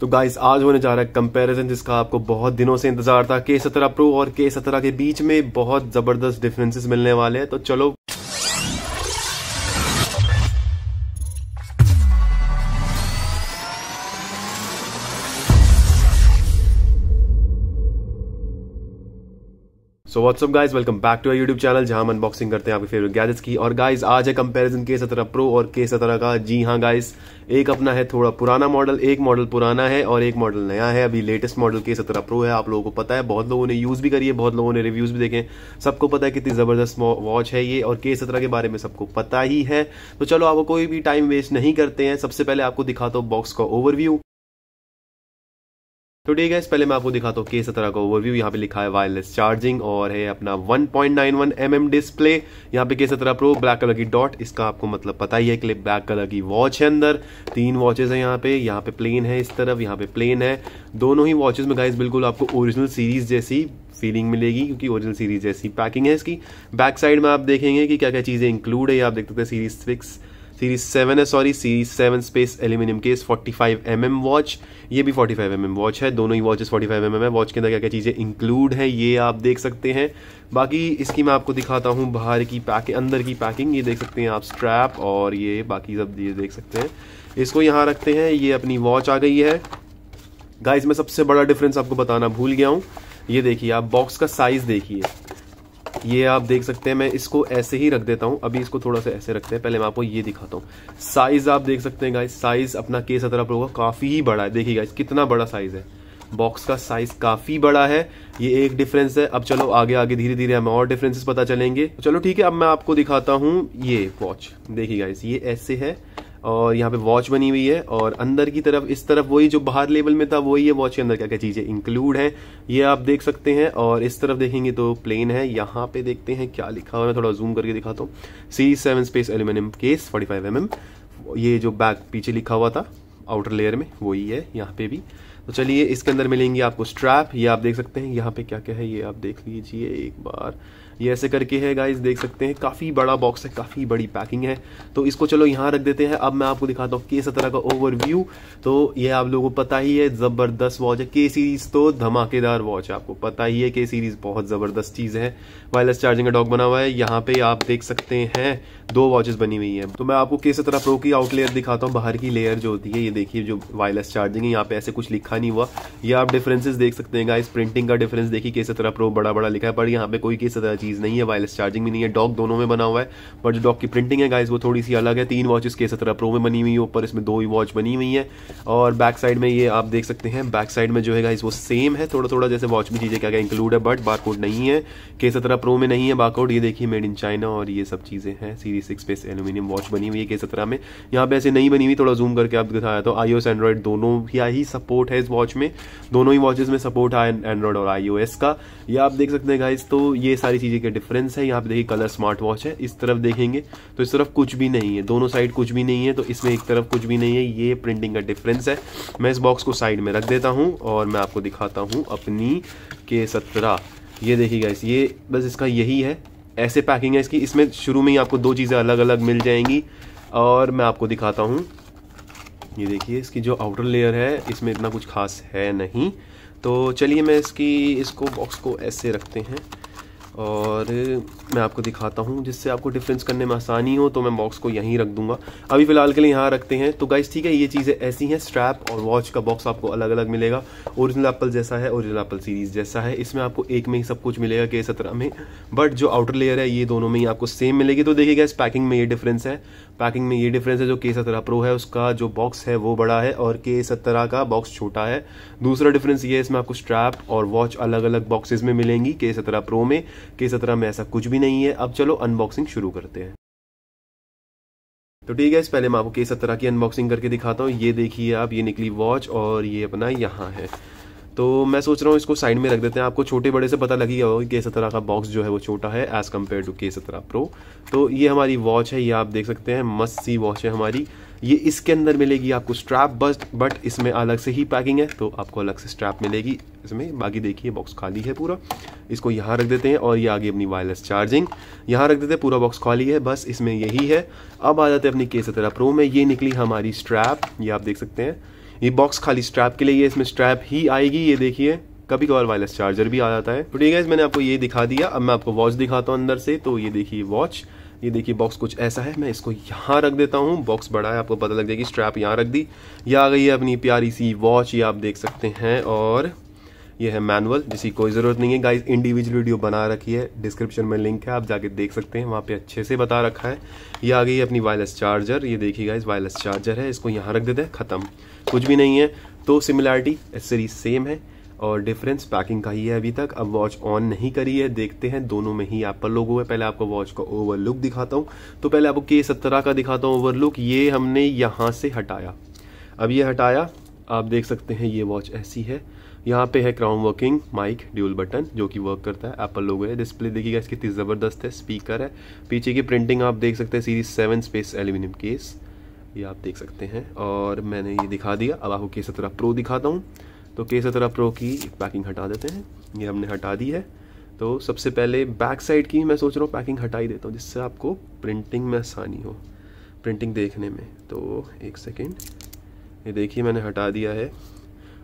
तो गाइस आज होने जा रहा है कंपैरिजन जिसका आपको बहुत दिनों से इंतजार था के सत्रह प्रो और के सत्रह के बीच में बहुत जबरदस्त डिफरेंसेस मिलने वाले हैं तो चलो so what's up guys welcome back to YouTube channel जहां हम अनबॉक्सिंग करते हैं आपके फेवरेट गैजेट्स की और गाइज आज है कंपैरिजन के सत्रह प्रो और के सत्रह का जी हाँ गाइज एक अपना है थोड़ा पुराना मॉडल एक मॉडल पुराना है और एक मॉडल नया है अभी लेटेस्ट मॉडल के सत्रह प्रो है आप लोगों को पता है बहुत लोगों ने यूज़ भी करी है बहुत लोगों ने रिव्यूज़ भी देखे सबको पता है कितनी ज़बरदस्त वॉच है ये और के सत्रह के बारे में सबको पता ही है तो चलो आपको कोई भी टाइम वेस्ट नहीं करते हैं सबसे पहले आपको दिखाता हूँ बॉक्स का ओवरव्यू तो ठीक है पहले मैं आपको दिखाता हूँ के सत्रह का ओवरव्यू यहाँ पे लिखा है वायरलेस चार्जिंग और है अपना 1.91 पॉइंट mm डिस्प्ले यहाँ पे के सत्रह प्रो ब्लैक कलर की डॉट इसका आपको मतलब पता ही है कि ब्लैक कलर की वॉच है अंदर तीन वॉचेज है यहाँ पे यहाँ पे प्लेन है इस तरफ यहाँ पे प्लेन है दोनों ही वॉचेज में गाय बिल्कुल आपको ओरिजिनल सीरीज जैसी फीलिंग मिलेगी क्योंकि ओरिजिनल सीरीज जैसी पैकिंग है इसकी बैक साइड में आप देखेंगे कि क्या क्या चीज़ें इंक्लूड है आप देख सकते हैं सीरीज सिक्स सीरीज सेवन है sorry series seven space aluminium case 45 M mm watch ये भी 45 एम mm वॉच है दोनों ही वॉचेस 45 एम mm है वॉच के अंदर क्या क्या चीज़ें इंक्लूड हैं ये आप देख सकते हैं बाकी इसकी मैं आपको दिखाता हूँ बाहर की पैकिंग अंदर की पैकिंग ये देख सकते हैं आप स्ट्रैप और ये बाकी सब ये देख सकते हैं इसको यहाँ रखते हैं ये अपनी वॉच आ गई है गाइज में सबसे बड़ा डिफरेंस आपको बताना भूल गया हूँ ये देखिए आप बॉक्स का साइज़ देखिए ये आप देख सकते हैं मैं इसको ऐसे ही रख देता हूँ अभी इसको थोड़ा सा ऐसे रखते हैं पहले मैं आपको ये दिखाता हूँ साइज आप देख सकते हैं गाइस साइज अपना के सत्रह प्रो का काफी ही बड़ा है देखिए गाइस कितना बड़ा साइज है बॉक्स का साइज काफी बड़ा है ये एक डिफरेंस है अब चलो आगे आगे धीरे धीरे हमें और डिफरेंसेस पता चलेंगे चलो ठीक है अब मैं आपको दिखाता हूँ ये वॉच देखिए गाइस ये ऐसे है और यहाँ पे वॉच बनी हुई है और अंदर की तरफ इस तरफ वही जो बाहर लेवल में था वही है वॉच के अंदर क्या क्या चीज़ें इंक्लूड है ये आप देख सकते हैं और इस तरफ देखेंगे तो प्लेन है यहाँ पे देखते हैं क्या लिखा हुआ मैं थोड़ा जूम करके दिखाता हूँ C seven space aluminium case forty five M ये जो बैग पीछे लिखा हुआ था आउटर लेयर में वही है यहाँ पे भी तो चलिए इसके अंदर मिलेंगी आपको स्ट्रैप ये आप देख सकते हैं यहाँ पे क्या क्या है ये आप देख लीजिए एक बार ये ऐसे करके है गाइज देख सकते हैं काफ़ी बड़ा बॉक्स है काफ़ी बड़ी पैकिंग है तो इसको चलो यहाँ रख देते हैं अब मैं आपको दिखाता हूँ किस तरह का ओवरव्यू तो ये आप लोगों को पता ही है ज़बरदस्त वॉच है के सीरीज़ तो धमाकेदार वॉच है आपको पता ही है के सीरीज़ बहुत ज़बरदस्त चीज़ है वायरलेस चार्जिंग का डॉक बना हुआ है यहाँ पे आप देख सकते हैं दो वॉचेस बनी हुई है तो मैं आपको किस तरह प्रो की आउटलेयर दिखाता हूँ बाहर की लेयर जो होती है ये देखिए जो वायरलेस चार्जिंग है यहाँ पे ऐसे कुछ लिखा लिखा नहीं हुआ ये आप डिफरेंसेस देख सकते हैं गाइस प्रिंटिंग का डिफरेंस देखिए कैसे तरह प्रो बड़ा बड़ा लिखा है पर यहाँ पे कोई किस तरह चीज़ नहीं है वायरलेस चार्जिंग भी नहीं है डॉक दोनों में बना हुआ है पर जो डॉक की प्रिंटिंग है गाइस वो थोड़ी सी अलग है तीन वॉचेस के सत्रह प्रो में बनी हुई है ऊपर इसमें दो ही वॉच बनी हुई है और बैक साइड में ये आप देख सकते हैं बैक साइड में जो है गाइस वो सेम है थोड़ा थोड़ा जैसे वॉच में चीज़ें क्या क्या इंक्लूड है बट बारकोड नहीं है के सत्रह प्रो में नहीं है बारकोड ये देखिए मेड इन चाइना और ये सब चीज़ें हैं सीरीज सिक्स पे एल्यूमिनियम वॉच बनी हुई है के सत्रह में यहाँ पे ऐसे नहीं बनी हुई थोड़ा जूम करके आप दिखाया तो आई एंड्रॉइड दोनों ही सपोर्ट है इस वॉच में दोनों ही वॉचेज में सपोर्ट है एंड्रॉइड और आईओएस का ये आप देख सकते हैं गाइज तो ये सारी चीज़ें के डिफरेंस है यहाँ पे देखिए कलर स्मार्ट वॉच है इस तरफ देखेंगे तो इस तरफ कुछ भी नहीं है दोनों साइड कुछ भी नहीं है तो इसमें एक तरफ कुछ भी नहीं है ये प्रिंटिंग का डिफरेंस है मैं इस बॉक्स को साइड में रख देता हूँ और मैं आपको दिखाता हूँ अपनी के सत्रह ये देखिए गाइस ये बस इसका यही है ऐसे पैकिंग है इसकी इसमें शुरू में ही आपको दो चीज़ें अलग अलग मिल जाएंगी और मैं आपको दिखाता हूँ ये देखिए इसकी जो आउटर लेयर है इसमें इतना कुछ खास है नहीं तो चलिए मैं इसकी इसको बॉक्स को ऐसे रखते हैं और मैं आपको दिखाता हूँ जिससे आपको डिफरेंस करने में आसानी हो तो मैं बॉक्स को यहीं रख दूंगा अभी फ़िलहाल के लिए यहाँ रखते हैं तो गाइस ठीक है ये चीज़ें ऐसी हैं स्ट्रैप और वॉच का बॉक्स आपको अलग अलग मिलेगा ओरिजिनल एप्पल जैसा है ओरिजिनल एप्पल सीरीज़ जैसा है इसमें आपको एक में ही सब कुछ मिलेगा के सत्रह में बट जो आउटर लेयर है ये दोनों में ही आपको सेम मिलेगी तो देखिए इस पैकिंग में ये डिफरेंस है पैकिंग में ये डिफरेंस है जो के सत्रह प्रो है उसका जो बॉक्स है वो बड़ा है और के सत्रह का बॉक्स छोटा है दूसरा डिफरेंस ये है इसमें आपको स्ट्रैप और वॉच अलग अलग बॉक्सेज में मिलेंगी के सत्रह प्रो में के सत्रह में ऐसा कुछ भी नहीं है अब चलो अनबॉक्सिंग शुरू करते हैं तो ठीक है इस पहले मैं आपको के सत्रह की अनबॉक्सिंग करके दिखाता हूँ ये देखिए आप ये निकली वॉच और ये अपना यहाँ है तो मैं सोच रहा हूँ इसको साइड में रख देते हैं आपको छोटे बड़े से पता लग ही होगा के सत्रह का बॉक्स जो है वो छोटा है एज़ कम्पेयर टू के सत्रह प्रो तो ये हमारी वॉच है ये आप देख सकते हैं मस्त सी वॉच है हमारी ये इसके अंदर मिलेगी आपको स्ट्रैप बस्ट बट इसमें अलग से ही पैकिंग है तो आपको अलग से स्ट्रैप मिलेगी इसमें बाकी देखिए बॉक्स खाली है पूरा इसको यहाँ रख देते हैं और ये आगे अपनी वायरलेस चार्जिंग यहाँ रख देते हैं पूरा बॉक्स खाली है बस इसमें यही है अब आ जाते हैं अपनी के सत्रह प्रो में ये निकली हमारी स्ट्रैप ये आप देख सकते हैं ये बॉक्स खाली स्ट्रैप के लिए ये इसमें स्ट्रैप ही आएगी ये देखिए कभी कभार वायरलेस चार्जर भी आ जाता है तो ठीक है मैंने आपको ये दिखा दिया अब मैं आपको वॉच दिखाता हूँ अंदर से तो ये देखिए वॉच ये देखिए बॉक्स कुछ ऐसा है मैं इसको यहाँ रख देता हूँ बॉक्स बड़ा है आपको पता लग जाएगी स्ट्रैप यहाँ रख दी ये आ गई है अपनी प्यारी सी वॉच ये आप देख सकते हैं और ये है मैनुअल जिसकी कोई ज़रूरत नहीं है गाइस इंडिविजुअल वीडियो बना रखी है डिस्क्रिप्शन में लिंक है आप जाके देख सकते हैं वहाँ पे अच्छे से बता रखा है ये आ गई है अपनी वायरलेस चार्जर ये देखिए गाइस वायरलेस चार्जर है इसको यहाँ रख देते हैं ख़त्म कुछ भी नहीं है तो सिमिलैरिटी सीरीज सेम है और डिफरेंस पैकिंग का ही है अभी तक अब वॉच ऑन नहीं करी है देखते हैं दोनों में ही पर लोगों में पहले आपको वॉच का ओवर लुक दिखाता हूँ तो पहले आपको के सत्रह का दिखाता हूँ ओवर लुक ये हमने यहाँ से हटाया अब ये हटाया आप देख सकते हैं ये वॉच ऐसी है यहाँ पे है crown working mic dual button जो कि वर्क करता है एप्पल लोगो है डिस्प्ले देखिएगा इसकी कितनी ज़बरदस्त है स्पीकर है पीछे की प्रिंटिंग आप देख सकते हैं series seven space aluminium case ये आप देख सकते हैं और मैंने ये दिखा दिया अब आपको के सत्रह प्रो दिखाता हूँ तो के सत्रह प्रो की पैकिंग हटा देते हैं ये हमने हटा दी है तो सबसे पहले बैक साइड की मैं सोच रहा हूँ पैकिंग हटा ही देता हूँ जिससे आपको प्रिंटिंग में आसानी हो प्रिंटिंग देखने में तो एक सेकेंड ये देखिए मैंने हटा दिया है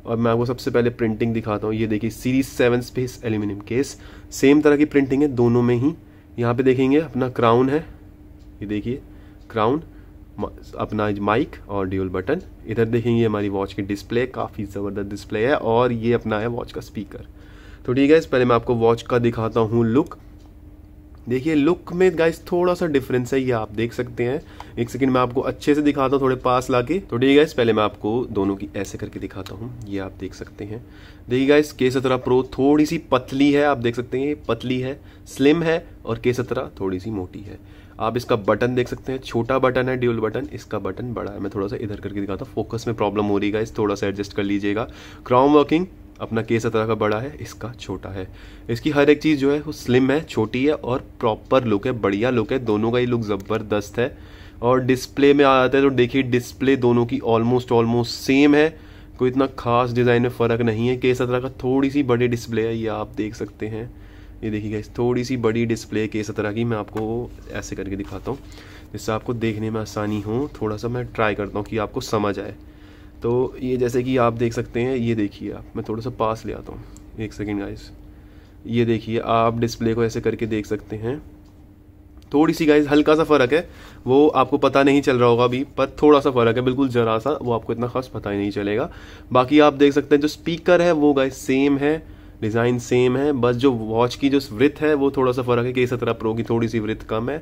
और मैं आपको सबसे पहले प्रिंटिंग दिखाता हूँ ये देखिए series seven space aluminium case same तरह की प्रिंटिंग है दोनों में ही यहाँ पे देखेंगे अपना क्राउन है ये देखिए क्राउन अपना माइक और ड्यूल बटन इधर देखेंगे हमारी वॉच की डिस्प्ले काफ़ी ज़बरदस्त डिस्प्ले है और ये अपना है वॉच का स्पीकर तो ठीक है इस पहले मैं आपको वॉच का दिखाता हूँ लुक देखिए लुक में गाइस थोड़ा सा डिफरेंस है ये आप देख सकते हैं एक सेकंड मैं आपको अच्छे से दिखाता हूँ थोड़े पास लाके तो ठीक है पहले मैं आपको दोनों की ऐसे करके दिखाता हूँ ये आप देख सकते हैं देखिए गाइस के सत्रह प्रो थोड़ी सी पतली है आप देख सकते हैं पतली है स्लिम है और के सत्रह थोड़ी सी मोटी है आप इसका बटन देख सकते हैं छोटा बटन है ड्यूल बटन इसका बटन बड़ा है मैं थोड़ा सा इधर करके दिखाता हूँ फोकस में प्रॉब्लम हो रही है इस थोड़ा सा एडजस्ट कर लीजिएगा क्राउन वर्किंग अपना केस तरह का बड़ा है इसका छोटा है इसकी हर एक चीज़ जो है वो स्लिम है छोटी है और प्रॉपर लुक है बढ़िया लुक है दोनों का ही लुक ज़बरदस्त है और डिस्प्ले में आ जाता है तो देखिए डिस्प्ले दोनों की ऑलमोस्ट ऑलमोस्ट सेम है कोई इतना खास डिज़ाइन में फ़र्क नहीं है केस तरह का थोड़ी सी बड़ी डिस्प्ले है ये आप देख सकते हैं ये देखिए इस थोड़ी सी बड़ी डिस्प्ले के तरह की मैं आपको ऐसे करके दिखाता हूँ जिससे आपको देखने में आसानी हो थोड़ा सा मैं ट्राई करता हूँ कि आपको समझ आए तो ये जैसे कि आप देख सकते हैं ये देखिए आप मैं थोड़ा सा पास ले आता हूँ एक सेकेंड गाइस ये देखिए आप डिस्प्ले को ऐसे करके देख सकते हैं थोड़ी सी गाइज हल्का सा फ़र्क है वो आपको पता नहीं चल रहा होगा अभी पर थोड़ा सा फ़र्क है बिल्कुल ज़रा सा वो आपको इतना खास पता ही नहीं चलेगा बाकी आप देख सकते हैं जो स्पीकर है वो गाइज सेम है डिज़ाइन सेम है बस जो वॉच की जो वृत है वो थोड़ा सा फ़र्क है कि सत्रह प्रो की थोड़ी सी वृत कम है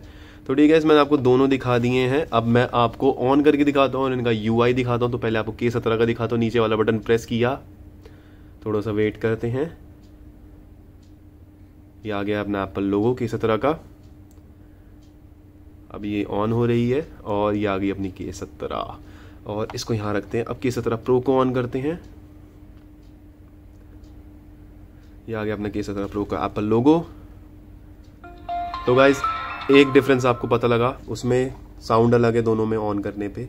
तो ठीक है इसमें आपको दोनों दिखा दिए हैं अब मैं आपको ऑन करके दिखाता हूँ और इनका यू दिखाता हूँ तो पहले आपको के सत्रह का दिखाता हूँ नीचे वाला बटन प्रेस किया थोड़ा सा वेट करते हैं ये आ गया अपना एप्पल लोगो के सत्रह का अब ये ऑन हो रही है और ये आ गई अपनी के सत्रह और इसको यहाँ रखते हैं अब के सत्रह प्रो को ऑन करते हैं ये आ गया अपना के सत्रह प्रो का एप्पल लोगो तो गाइज एक डिफरेंस आपको पता लगा उसमें साउंड अलग है दोनों में ऑन करने पे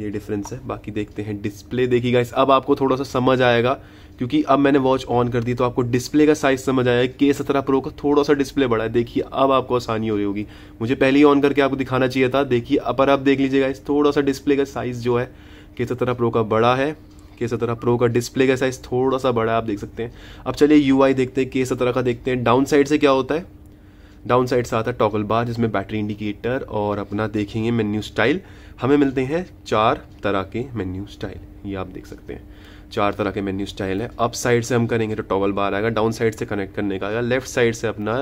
ये डिफरेंस है बाकी देखते हैं डिस्प्ले देखिए गाइस अब आपको थोड़ा सा समझ आएगा क्योंकि अब मैंने वॉच ऑन कर दी तो आपको डिस्प्ले का साइज समझ आया के सत्रह प्रो का थोड़ा सा डिस्प्ले बड़ा है देखिए अब आपको आसानी हो रही होगी मुझे पहले ही ऑन करके आपको दिखाना चाहिए था देखिए पर आप देख लीजिए गाइस थोड़ा सा डिस्प्ले का साइज जो है के सत्रह प्रो का बड़ा है के सत्रह प्रो का डिस्प्ले का साइज़ थोड़ा सा बड़ा आप देख सकते हैं अब चलिए यू देखते हैं के सत्रह का देखते हैं डाउन साइड से क्या होता है डाउन साइड से आता है टॉकल बार जिसमें बैटरी इंडिकेटर और अपना देखेंगे मेन्यू स्टाइल हमें मिलते हैं चार तरह के मेन्यू स्टाइल ये आप देख सकते हैं चार तरह के मेन्यू स्टाइल है अप साइड से हम करेंगे तो टॉगल बार आएगा डाउन साइड से कनेक्ट करने का आएगा लेफ्ट साइड से अपना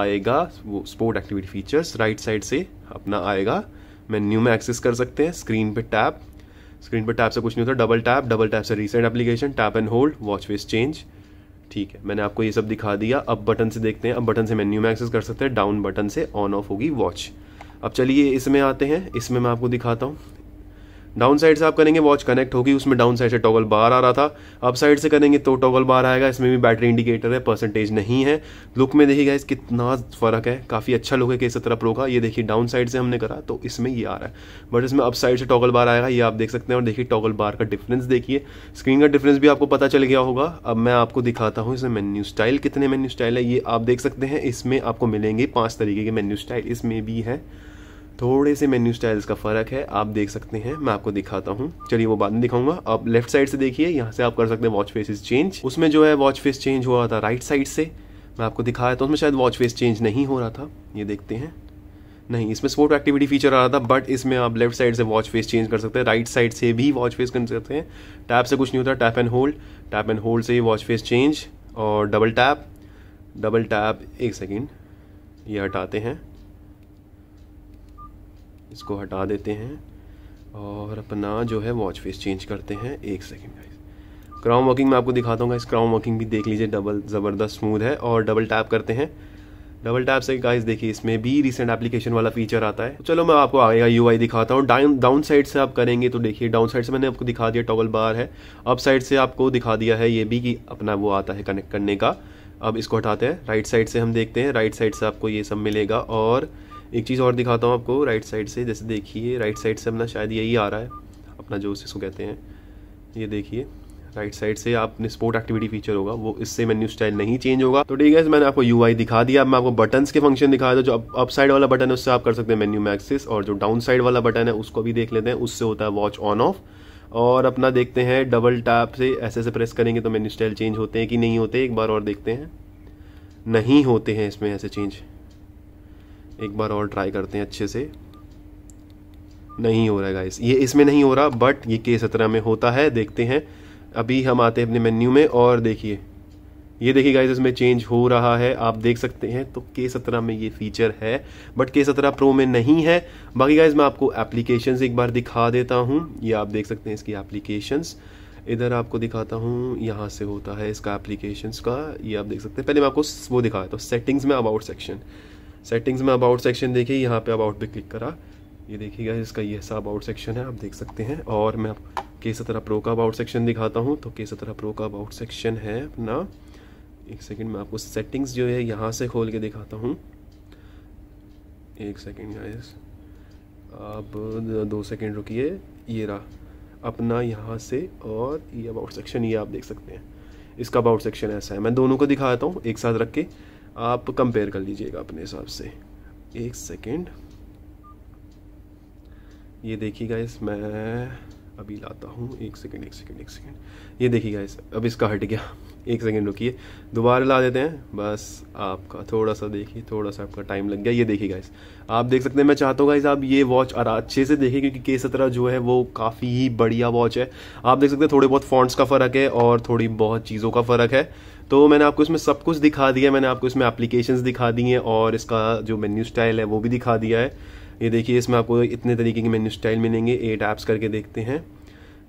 आएगा वो sport activity features right side से अपना आएगा मेन्यू में एक्सेस कर सकते हैं स्क्रीन पे टैप स्क्रीन पर टैप से कुछ नहीं होता डबल टैप डबल टैप से recent application tap and hold watch face change ठीक है मैंने आपको ये सब दिखा दिया अब बटन से देखते हैं अब बटन से मेन्यू में एक्सेस कर सकते हैं डाउन बटन से ऑन ऑफ होगी वॉच अब चलिए इसमें आते हैं इसमें मैं आपको दिखाता हूँ डाउन साइड से आप करेंगे वॉच कनेक्ट होगी उसमें डाउन साइड से टॉगल बार आ रहा था अप साइड से करेंगे तो टॉगल बार आएगा इसमें भी बैटरी इंडिकेटर है परसेंटेज नहीं है लुक में देखिएगा इस कितना फ़र्क है काफ़ी अच्छा लुक है के सत्रह प्रो का ये देखिए डाउन साइड से हमने करा तो इसमें ये आ रहा है बट इसमें अप साइड से टॉगल बार आएगा ये आप देख सकते हैं और देखिए टॉगल बार का डिफरेंस देखिए स्क्रीन का डिफरेंस भी आपको पता चल गया होगा अब मैं आपको दिखाता हूँ इसमें मेन्यू स्टाइल कितने मेन्यू स्टाइल है ये आप देख सकते हैं इसमें आपको मिलेंगे पाँच तरीके के मेन्यू स्टाइल इसमें भी है थोड़े से मेन्यू स्टाइल्स का फ़र्क है आप देख सकते हैं मैं आपको दिखाता हूँ चलिए वो बाद में दिखाऊंगा आप लेफ्ट साइड से देखिए यहाँ से आप कर सकते हैं वॉच फेसिस चेंज उसमें जो है वॉच फेस चेंज हुआ था राइट साइड से मैं आपको दिखाया था उसमें शायद वॉच फेस चेंज नहीं हो रहा था ये देखते हैं नहीं इसमें स्पोर्ट एक्टिविटी फीचर आ रहा था बट इसमें आप लेफ्ट साइड से वॉच फेस चेंज कर सकते हैं राइट साइड से भी वॉच फेस कर सकते हैं टैप से कुछ नहीं होता tap and hold tap and hold से ही वॉच फेस चेंज और डबल टैप डबल टैप एक सेकेंड ये हटाते हैं इसको हटा देते हैं और अपना जो है वॉच फेस चेंज करते हैं एक सेकेंड गाइस क्राउन वॉकिंग में आपको दिखाता हूँ इस क्राउन वॉकिंग भी देख लीजिए डबल ज़बरदस्त स्मूथ है और डबल टैप करते हैं डबल टैप से गाइस देखिए इसमें भी रिसेंट एप्लीकेशन वाला फीचर आता है चलो मैं आपको आगे का यू दिखाता हूँ डाउन डाउन साइड से आप करेंगे तो देखिए डाउन साइड से मैंने आपको दिखा दिया टॉगल बार है अप साइड से आपको दिखा दिया है ये भी कि अपना वो आता है कनेक्ट करने का अब इसको हटाते हैं राइट साइड से हम देखते हैं राइट साइड से आपको ये सब मिलेगा और एक चीज़ और दिखाता हूँ आपको राइट साइड से जैसे देखिए राइट साइड से अपना शायद यही आ रहा है अपना जो इसको कहते हैं ये देखिए राइट साइड से आप स्पोर्ट एक्टिविटी फीचर होगा वो इससे मेन्यू स्टाइल नहीं चेंज होगा तो ठीक है मैंने आपको यू दिखा दिया मैं आपको बटन्स के फंक्शन दिखा दो जो अप साइड वाला बटन है उससे आप कर सकते हैं मेन्यू मैक्सिस और जो डाउन साइड वाला बटन है उसको भी देख लेते हैं उससे होता है वॉच ऑन ऑफ और अपना देखते हैं डबल टैप से ऐसे ऐसे प्रेस करेंगे तो मेन्यू स्टाइल चेंज होते हैं कि नहीं होते एक बार और देखते हैं नहीं होते हैं इसमें ऐसे चेंज एक बार और ट्राई करते हैं अच्छे से नहीं हो रहा है गाइस ये इसमें नहीं हो रहा बट ये के सत्रह में होता है देखते हैं अभी हम आते हैं अपने मेन्यू में और देखिए ये देखिए गाइज इसमें चेंज हो रहा है आप देख सकते हैं तो के सत्रह में ये फीचर है बट के सत्रह प्रो में नहीं है बाकी गाइज मैं आपको एप्लीकेशन एक बार दिखा देता हूँ ये आप देख सकते हैं इसकी एप्लीकेशंस इधर आपको दिखाता हूँ यहाँ से होता है इसका एप्लीकेशंस का ये आप देख सकते हैं पहले मैं आपको वो दिखाया तो सेटिंग्स में अबाउट सेक्शन सेटिंग्स में अबाउट सेक्शन देखिए यहाँ पे अबाउट पे क्लिक करा ये देखिएगा इसका ये सा अबाउट सेक्शन है आप देख सकते हैं और मैं के सत्रह प्रो का अबाउट सेक्शन दिखाता हूँ तो के सत्रह प्रो का अबाउट सेक्शन है अपना एक सेकेंड मैं आपको सेटिंग्स जो है यहाँ से खोल के दिखाता हूँ एक सेकेंड गाइस आप दो सेकेंड रुकिए ये रहा अपना यहाँ से और ये अबाउट सेक्शन ये आप देख सकते हैं इसका अबाउट सेक्शन ऐसा है मैं दोनों को दिखाता हूँ एक साथ रख के आप कंपेयर कर लीजिएगा अपने हिसाब से एक सेकेंड ये देखिएगा इसमें अभी लाता हूँ एक सेकेंड एक सेकेंड एक सेकेंड ये देखिए गाइस अब इसका हट गया एक सेकेंड रुकिए दोबारा ला देते हैं बस आपका थोड़ा सा देखिए थोड़ा सा आपका टाइम लग गया ये देखिए गाइस आप देख सकते हैं मैं चाहता हूँ गाइस आप ये वॉच अच्छे से देखें क्योंकि के सत्रह जो है वो काफ़ी ही बढ़िया वॉच है आप देख सकते हैं थोड़े बहुत फॉन्ट्स का फ़र्क है और थोड़ी बहुत चीज़ों का फ़र्क है तो मैंने आपको इसमें सब कुछ दिखा दिया मैंने आपको इसमें एप्लीकेशंस दिखा दी हैं और इसका जो मेन्यू स्टाइल है वो भी दिखा दिया है ये देखिए इसमें आपको इतने तरीके के मेन्यू स्टाइल मिलेंगे एट ऐप्स करके देखते हैं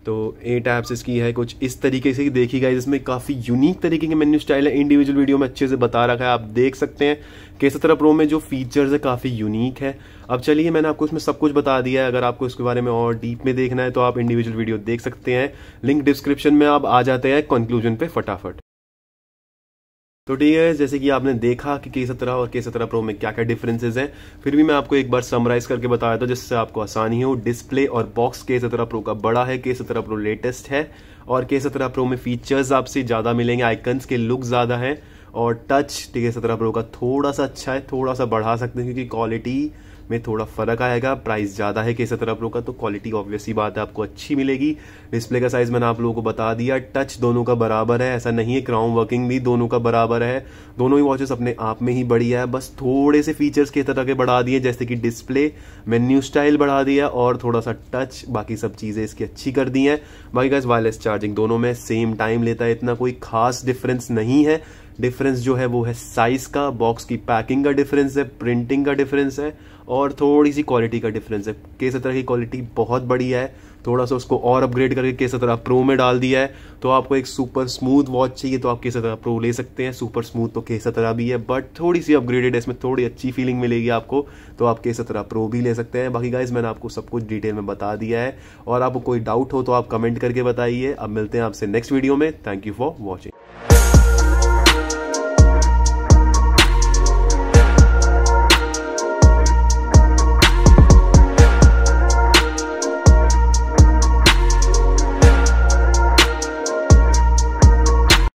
तो एट ऐप्स इसकी है कुछ इस तरीके से देखी गई जिसमें काफ़ी यूनिक तरीके के मेन्यू स्टाइल है इंडिविजुअल वीडियो में अच्छे से बता रखा है आप देख सकते हैं कैसे तरह प्रो में जो फीचर्स है काफ़ी यूनिक है अब चलिए मैंने आपको इसमें सब कुछ बता दिया है अगर आपको इसके बारे में और डीप में देखना है तो आप इंडिविजुअल वीडियो देख सकते हैं लिंक डिस्क्रिप्शन में आप आ जाते हैं कंक्लूजन पे फटाफट तो डियर जैसे कि आपने देखा कि के सत्रह और के सत्रह प्रो में क्या क्या डिफरेंसेस हैं फिर भी मैं आपको एक बार समराइज करके बताया था जिससे आपको आसानी हो डिस्प्ले और बॉक्स के सत्रह प्रो का बड़ा है के सत्रह प्रो लेटेस्ट है और के सत्रह प्रो में फीचर्स आपसे ज़्यादा मिलेंगे आइकन्स के लुक ज़्यादा है और टच के सत्रह प्रो का थोड़ा सा अच्छा है थोड़ा सा बढ़ा सकते हैं क्योंकि क्वालिटी में थोड़ा फ़र्क आएगा प्राइस ज़्यादा है केसर तरफ प्रो का तो क्वालिटी ऑब्वियसली बात है आपको अच्छी मिलेगी डिस्प्ले का साइज़ मैंने आप लोगों को बता दिया टच दोनों का बराबर है ऐसा नहीं है क्राउन वर्किंग भी दोनों का बराबर है दोनों ही वॉचेस अपने आप में ही बढ़िया है बस थोड़े से फीचर्स केसर तरह के बढ़ा दिए जैसे कि डिस्प्ले मेन्यू स्टाइल बढ़ा दिया और थोड़ा सा टच बाकी सब चीज़ें इसकी अच्छी कर दी है बाकी गैस वायरलेस चार्जिंग दोनों में सेम टाइम लेता है इतना कोई खास डिफरेंस नहीं है डिफरेंस जो है वो है साइज का बॉक्स की पैकिंग का डिफरेंस है प्रिंटिंग का डिफरेंस है और थोड़ी सी क्वालिटी का डिफरेंस है के सत्रह की क्वालिटी बहुत बढ़िया है थोड़ा सा उसको और अपग्रेड करके के सत्रह प्रो में डाल दिया है तो आपको एक सुपर स्मूथ वॉच चाहिए तो आप के सत्रह प्रो ले सकते हैं सुपर स्मूथ तो के सत्रह भी है बट थोड़ी सी अपग्रेडेड है इसमें थोड़ी अच्छी फीलिंग मिलेगी आपको तो आप के सत्रह प्रो भी ले सकते हैं बाकी गाइज मैंने आपको सब कुछ डिटेल में बता दिया है और आपको कोई डाउट हो तो आप कमेंट करके बताइए अब मिलते हैं आपसे नेक्स्ट वीडियो में थैंक यू फॉर वॉचिंग